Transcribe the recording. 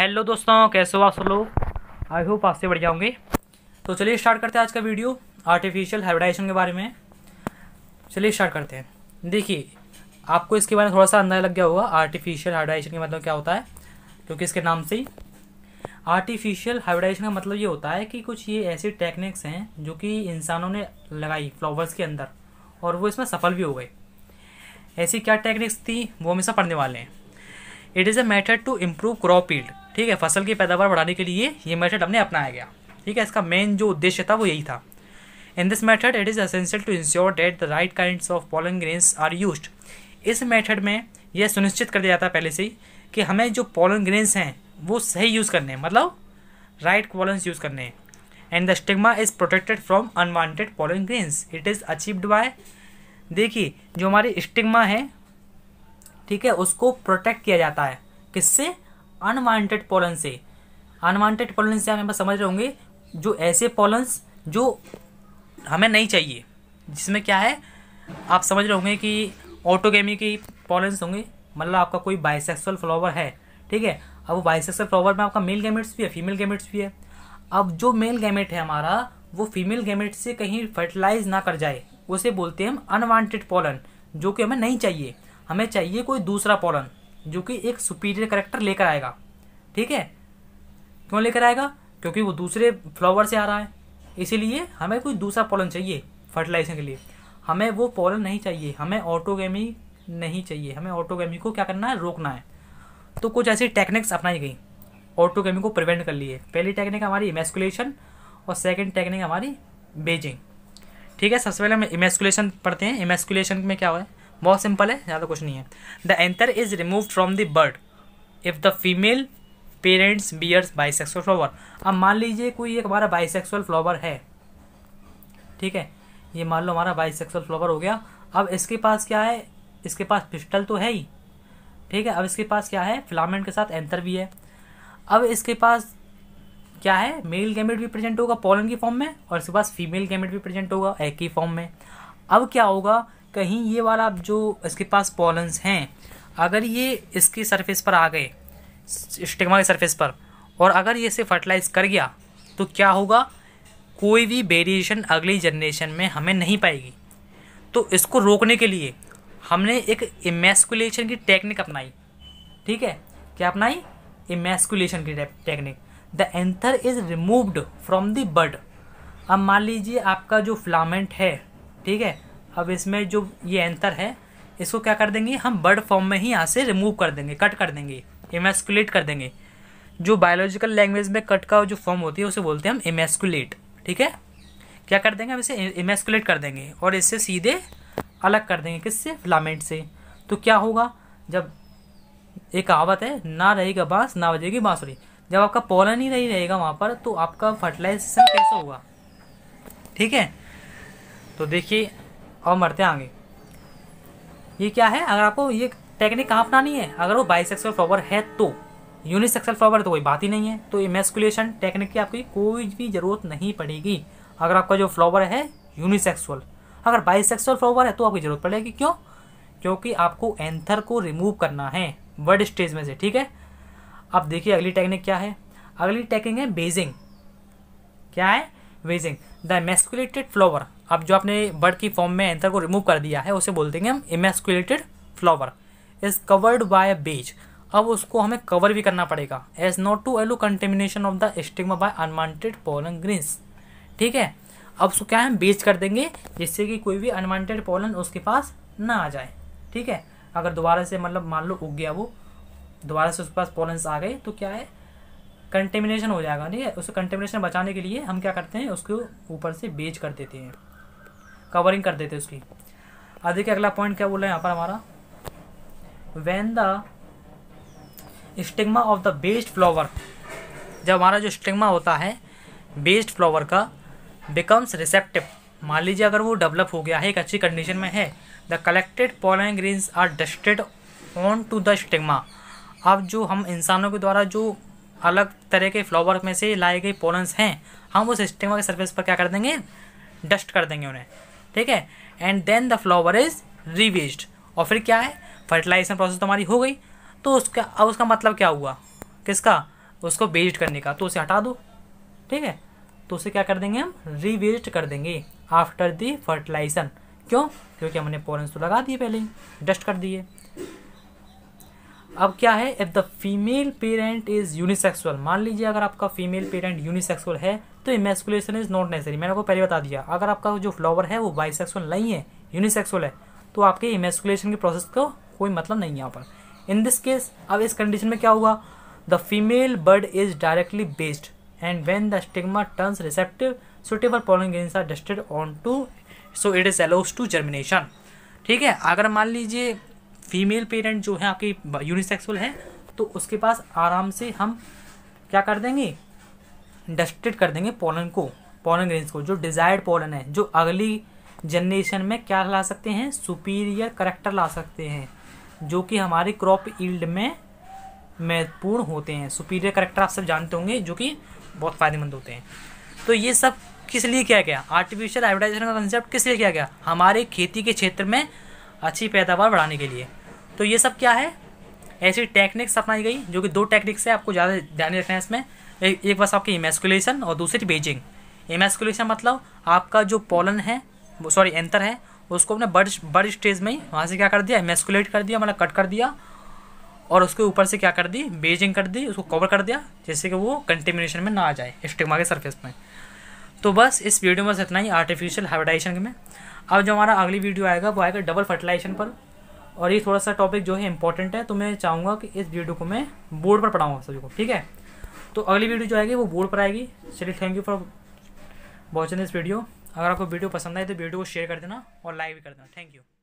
hello दोस्तों कैसे हो आप सब लोग आई होप आपसे बढ़ जाओगे तो चलिए स्टार्ट करते हैं आज का वीडियो आर्टिफिशियल हाइब्रिडाइजेशन के बारे में चलिए स्टार्ट करते हैं देखिए आपको इसके बारे में थोड़ा सा अंदाजा लग गया होगा आर्टिफिशियल हाइब्रिडाइजेशन के मतलब क्या होता है क्योंकि इसके नाम से ही आर्टिफिशियल हाइब्रिडाइजेशन का मतलब ये होता है कि कुछ ये ऐसी टेक्निक्स हैं जो कि इंसानों ने लगाई फ्लावर्स के अंदर और वो इसमें सफल भी हो गए ऐसी क्या टेक्निक्स थी वो हमेशा पढ़ने वाले हैं it is a method to improve crop field ठीक है फसल की पैदावार बढ़ाने के लिए ये मेथड हमने अपनाया गया ठीक है इसका मेन जो उद्देश्य था वो यही था in this method it is essential to ensure that the right kind of pollen grains are use इस मेथड में यह सुनिश्चित कर दिया जाता है पहले से ही कि हमें जो पॉलन ग्रेन्स हैं वो सही यूज़ करने हैं मतलब राइट पॉलन्स यूज़ करने हैं and the stigma is protected from unwanted pollen grains it is achieved by देखिए जो हमारी स्टिग्मा है ठीक है उसको प्रोटेक्ट किया जाता है किससे अनवांटेड पोलन से अनवांटेड पोलन से आप यहाँ समझ रहे होंगे जो ऐसे पोलन्स जो हमें नहीं चाहिए जिसमें क्या है आप समझ रहे होंगे कि ऑटोगेमी के पोलन्स होंगे मतलब आपका कोई बाइसेक्सुअल फ्लावर है ठीक है अब वो बाइसेक्सुअल फ्लावर में आपका मेल गैमेट्स भी है फीमेल गैमेट्स भी है अब जो मेल गैमेट है हमारा वो फीमेल गैमेट से कहीं फर्टिलाइज ना कर जाए उसे बोलते हैं हम अनवांटेड पोलन जो कि हमें नहीं चाहिए हमें चाहिए कोई दूसरा पोलन जो कि एक सुपीरियर करेक्टर लेकर आएगा ठीक है क्यों लेकर आएगा क्योंकि वो दूसरे फ्लावर से आ रहा है इसीलिए हमें कोई दूसरा पॉलन चाहिए फर्टिलाइजेशन के लिए हमें वो पॉलन नहीं चाहिए हमें ऑटोगेमी नहीं चाहिए हमें ऑटोगेमी को क्या करना है रोकना है तो कुछ ऐसी टेक्निक्स अपनाई गई ऑटोगेमी को प्रिवेंट कर लिए पहली टेक्निक हमारी इमेस्कुलेशन और सेकेंड टेक्निक हमारी बेजिंग ठीक है सबसे पहले हम इमेस्कुलेशन पढ़ते हैं इमेस्कुलेशन में क्या हुआ है बहुत सिंपल है ज़्यादा कुछ नहीं है the anther is remove from the bud if the female parents bears bisexual flower अब मान लीजिए कोई एक हमारा बाइसेक्सुअल फ्लावर है ठीक है ये मान लो हमारा बाइसेक्सुअल फ्लावर हो गया अब इसके पास क्या है इसके पास पिस्टल तो है ही ठीक है अब इसके पास क्या है फिलामेंट के साथ एंथर भी है अब इसके पास क्या है मेल गैमेट भी प्रेजेंट होगा पोलन की फॉर्म में और इसके पास फीमेल गैमेट भी प्रेजेंट होगा एक ही फॉर्म में अब क्या होगा कहीं ये वाला आप जो इसके पास पॉलन्स हैं अगर ये इसकी सरफेस पर आ गए स्टिग्मा के सरफेस पर और अगर ये इसे फर्टिलाइज़ कर गया तो क्या होगा कोई भी वेरिएशन अगली जनरेशन में हमें नहीं पाएगी तो इसको रोकने के लिए हमने एक इमेस्कुलेशन की टेक्निक अपनाई ठीक है क्या अपनाई इमेस्कुलेशन की technique the anther is removed from the bud अब मान लीजिए आपका जो फ्लामेंट है ठीक है अब इसमें जो ये एंतर है इसको क्या कर देंगे हम बर्ड फॉर्म में ही यहाँ से रिमूव कर देंगे कट कर देंगे इमेस्कुलेट कर देंगे जो बायोलॉजिकल लैंग्वेज में कट का जो फॉर्म होती है उसे बोलते हैं हम इमेस्कुलेट ठीक है क्या कर देंगे हम इसे इमेस्कुलेट कर देंगे और इससे सीधे अलग कर देंगे किससे फिलामेंट से तो क्या होगा जब एक कहावत है ना रहेगा बांस ना बजेगी बांसुरी जब आपका पॉलन ही नहीं रहेगा वहाँ पर तो आपका फर्टिलाइजेशन कैसे होगा ठीक है तो देखिए और मरते आगे ये क्या है अगर आपको ये टेक्निक कहाँ अपनानी है अगर वो बाइसेक्सुअल फ्लावर है तो यूनिसेक्सुअल फ्लावर तो कोई बात ही नहीं है तो इमेस्कुलेशन टेक्निक की आपकी कोई भी ज़रूरत नहीं पड़ेगी अगर आपका जो फ्लावर है यूनिसेक्सुअल अगर बाइसेक्सुअल फ्लावर है तो आपकी ज़रूरत पड़ेगी क्यों क्योंकि आपको एंथर को रिमूव करना है वर्ड स्टेज में से ठीक है अब देखिए अगली टेक्निक क्या है अगली टेक्निक है बेजिंग क्या है बेजिंग द मेस्कुलेटेड फ्लावर अब जो आपने बर्ड की फॉर्म में एंथर को रिमूव कर दिया है उसे बोलते हैं हम emasculated flower is covered by bag अब उसको हमें कवर भी करना पड़ेगा as not to allow contamination of the stigma by unwanted pollen grains ठीक है अब उसको क्या है बेच कर देंगे जिससे कि कोई भी अनवांटेड पोलन उसके पास ना आ जाए ठीक है अगर दोबारा से मतलब मान लो उग गया वो दोबारा से उसके पास पोलन आ गए तो क्या है कंटेमिनेशन हो जाएगा ठीक है उसको कंटेमिनेशन बचाने के लिए हम क्या करते हैं उसको ऊपर से बेच कर देते हैं कवरिंग कर देते उसकी अब देखिए अगला पॉइंट क्या बोला यहाँ पर हमारा when the stigma of the best flower जब हमारा जो स्टिग्मा होता है बेस्ट फ्लावर का बिकम्स रिसेप्टिव मान लीजिए अगर वो डेवलप हो गया है एक अच्छी कंडीशन में है the collected pollen grains are dusted on to the stigma अब जो हम इंसानों के द्वारा जो अलग तरह के फ्लावर में से लाए गए पोलन्स हैं हम उस स्टिग्मा के सर्फेस पर क्या कर देंगे डस्ट कर देंगे उन्हें ठीक है and then the flower is rebagged और फिर क्या है फर्टिलाइजेशन प्रोसेस तुम्हारी हो गई तो उसका अब उसका मतलब क्या हुआ किसका उसको वेस्ट करने का तो उसे हटा दो ठीक है तो उसे क्या कर देंगे हम रिवेस्ट कर देंगे आफ्टर दी फर्टिलाइजेशन क्यों क्योंकि हमने पोरेंस तो लगा दिए पहले ही डस्ट कर दिए अब क्या है if the female parent is unisexual मान लीजिए अगर आपका फीमेल पेरेंट यूनिसेक्सुअल है तो इमेस्कुलेशन इज नॉट नेसेसरी मैंने आपको पहले बता दिया अगर आपका जो फ्लावर है वो बाइसेक्सुअल नहीं है यूनिसेक्सुअल है तो आपके इमेस्कुलेशन के प्रोसेस को कोई मतलब नहीं है यहाँ पर इन दिस केस अब इस कंडीशन में क्या हुआ the female bud is directly bagged and when the stigma turns receptive suitable pollen are dusted on to so it is allows to germination ठीक है अगर मान लीजिए फीमेल पेरेंट जो है आपकी यूनिसेक्सुअल है तो उसके पास आराम से हम क्या कर देंगे डस्टेड कर देंगे पॉलन को पॉलन ग्रेन्स को जो डिजायर्ड पॉलन है जो अगली जनरेशन में क्या ला सकते हैं सुपीरियर करेक्टर ला सकते हैं जो कि हमारे क्रॉप ईल्ड में महत्वपूर्ण होते हैं सुपीरियर करेक्टर आप सब जानते होंगे जो कि बहुत फ़ायदेमंद होते हैं तो ये सब किस लिए किया गया आर्टिफिशियल एडवर्टाइजेशन का कंसेप्ट किस लिए किया गया हमारे खेती के क्षेत्र में अच्छी पैदावार बढ़ाने के लिए तो ये सब क्या है ऐसी टेक्निक्स अपनाई गई जो कि दो टेक्निक्स है आपको ज़्यादा ध्यान रखना है इसमें एक बस आपकी इमेस्कुलेशन और दूसरी बेजिंग इमेस्कुलेशन मतलब आपका जो पोलन है सॉरी एंतर है उसको अपने बर्ड बर्ड स्टेज में ही वहाँ से क्या कर दिया इमेस्कुलेट कर दिया मतलब कट कर दिया और उसके ऊपर से क्या कर दी बेजिंग कर दी उसको कवर कर दिया जैसे कि वो कंटेमिनेशन में ना आ जाए स्टिग्मा के सर्फेस में तो बस इस वीडियो में बस इतना ही आर्टिफिशियल हाइब्रिडाइजेशन में अब जो हमारा अगली वीडियो आएगा वो आएगा डबल फर्टिलाइजेशन पर और ये थोड़ा सा टॉपिक जो है इंपॉर्टेंट है तो मैं चाहूँगा कि इस वीडियो को मैं बोर्ड पर पढ़ाऊँगा सभी को ठीक है तो अगली वीडियो जो आएगी वो बोर्ड पर आएगी चलिए thank you for watching this video अगर आपको वीडियो पसंद आए तो वीडियो को शेयर कर देना और लाइक भी कर देना थैंक यू